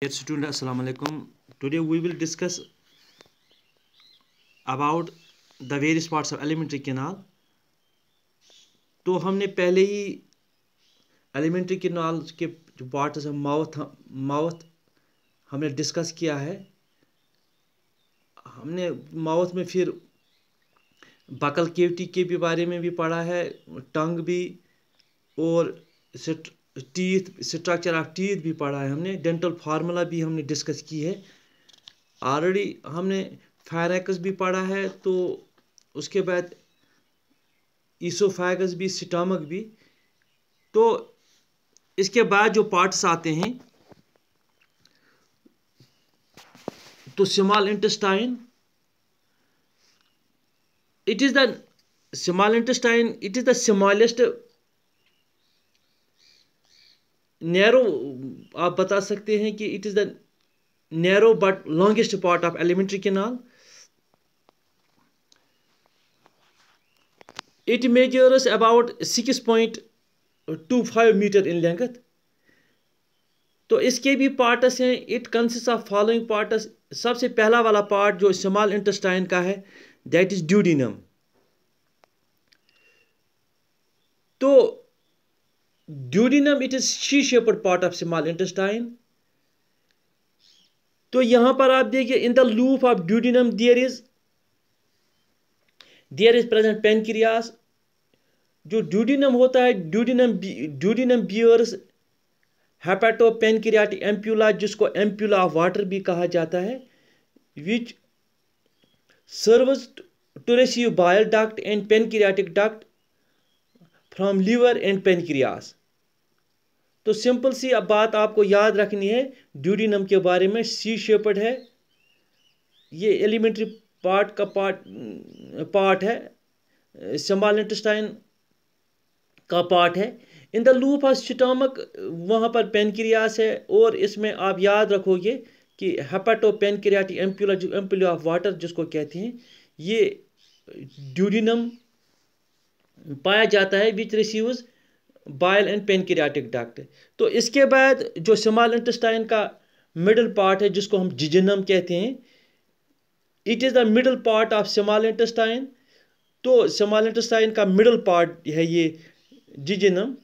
Dear student, Assalamualaikum. Today we will discuss about the various parts of elementary canal. तो हमने पहले ही elementary canal के जो parts हैं mouth mouth हमने discuss किया है हमने mouth में फिर buccal cavity के भी बारे में भी पढ़ा है tongue भी और टीथ स्ट्रक्चर ऑफ टीथ भी पढ़ा है हमने डेंटल फार्मूला भी हमने डिस्कस की है ऑलरेडी हमने फायरैक्स भी पढ़ा है तो उसके बाद ईसोफैगस भी स्टामक भी तो इसके बाद जो पार्ट्स आते हैं तो small intestine it is the small intestine it is the smallest narrow आप बता सकते हैं कि it is the narrow but longest part of alimentary canal it measures about six point two five metre in length तो इसके भी parts हैं it consist of following parts सबसे पहला वाला पार्ट जो स्मॉल इंटेस्टाइन का है दैट इज ड्यूडिनम तो duodenum it is C shaped part of small intestine तो यहां पर आप देखिए in the loop of duodenum there is there is present pancreas जो ड्यूडिनम होता है duodenum duodenum bears hepato pancreatic ampulla जिसको एम्प्यूला ऑफ वाटर भी कहा जाता है which serves to receive bile duct and pancreatic duct from liver and pancreas तो simple सी अब बात आपको याद रखनी है ड्यूडिनम के बारे में सी शेपड है ये एलिमेंट्री पार्ट का पार्ट पार्ट है सिम्बाल इंटेस्टाइन का पार्ट है in the loop of stomach वहाँ पर पेनक्रियास है और इसमें आप याद रखोगे कि हेपाटो पेनक्रियाटी एम्प्यूला जो एम्प्यूला ऑफ वाटर जिसको कहते हैं ये ड्यूडिनम पाया जाता है which receives bile and pancreatic duct तो इसके बाद जो शमाल इंटस्टाइन का मिडल पार्ट है जिसको हम जिजनम कहते हैं it is the middle part of small intestine तो शमाल इंटस्टाइन का मिडल पार्ट है ये जिजनम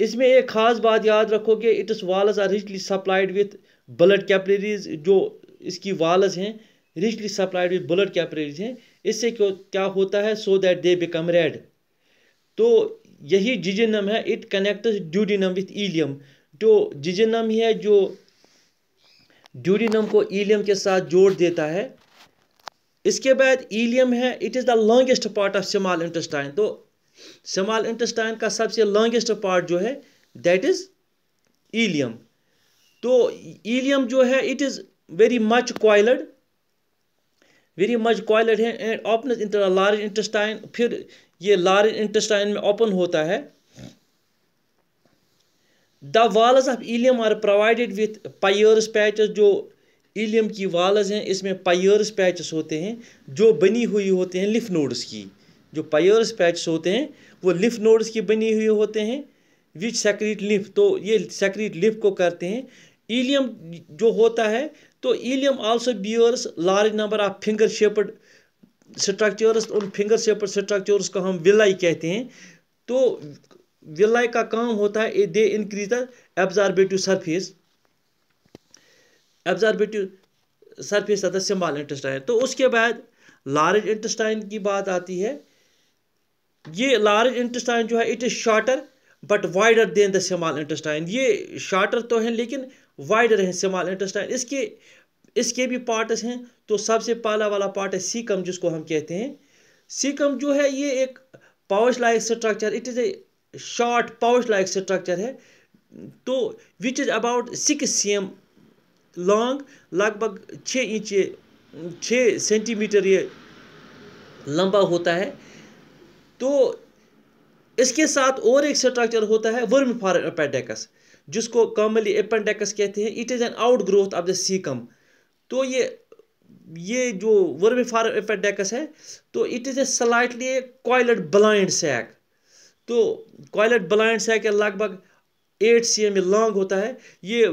इसमें एक ख़ास बात याद रखो कि its walls are richly supplied with blood capillaries जो इसकी वालस हैं richly supplied with blood capillaries हैं इससे क्यों क्या होता है so that they become red तो यही जिजिनम है it connect duodenum with ileum तो जिजिनम ही है जो ड्यूडिनम को ईलियम के साथ जोड़ देता है इसके बाद ईलियम है it is the longest part of small intestine तो स्मॉल इंटेस्टाइन का सबसे लॉन्गेस्ट पार्ट जो है दैट इज़ ईलियम तो ईलियम जो है it is very much coiled very much coiled है and open in large intestine फिर ये लार्ज इंटेस्टाइन में ओपन होता है the walls of ileum are provided with Peyer's patches जो इलियम की वाल्स हैं इसमें पायर्स पैचेस होते हैं जो बनी हुई होते हैं लिफ नोड्स की जो पायर्स पैचेस होते हैं वो लिफ नोड्स की बनी हुई होते हैं विच सेक्रीट लिफ तो ये सेक्रेट लिफ को करते हैं इलियम जो होता है तो ileum also bears large number of finger shaped structures उन फिंगर शेपड स्ट्रक्चर्स को हम विलाई कहते हैं तो विलाई का काम होता है they increase the absorptive surface absorptive surface आता है सिम्बॉल इंटेस्टाइन तो उसके बाद लार्ज इंटेस्टाइन की बात आती है ये लार्ज इंटेस्टाइन जो है it is shorter but wider than the small intestine ये शार्टर तो हैं लेकिन वाइडर हैं स्मॉल इंटेस्टाइन इसके इसके भी पार्ट्स हैं तो सबसे पहला वाला पार्ट है सीकम जिसको हम कहते हैं सीकम जो है ये एक pouch like structure it is a short pouch like structure है तो which is about six C M long लगभग छः इंच छः सेंटीमीटर ये लंबा होता है तो इसके साथ और एक स्ट्रक्चर होता है वर्म फॉर अपेडेकस जिसको कॉमनली अपेंडेक्स कहते हैं it is an outgrowth of the caecum तो ये ये जो वर्मिफार फार एपेडेक्स है तो it is a slightly coiled blind sac तो कॉयलट ब्लाइंड सैक लगभग एट सी एम लॉन्ग होता है ये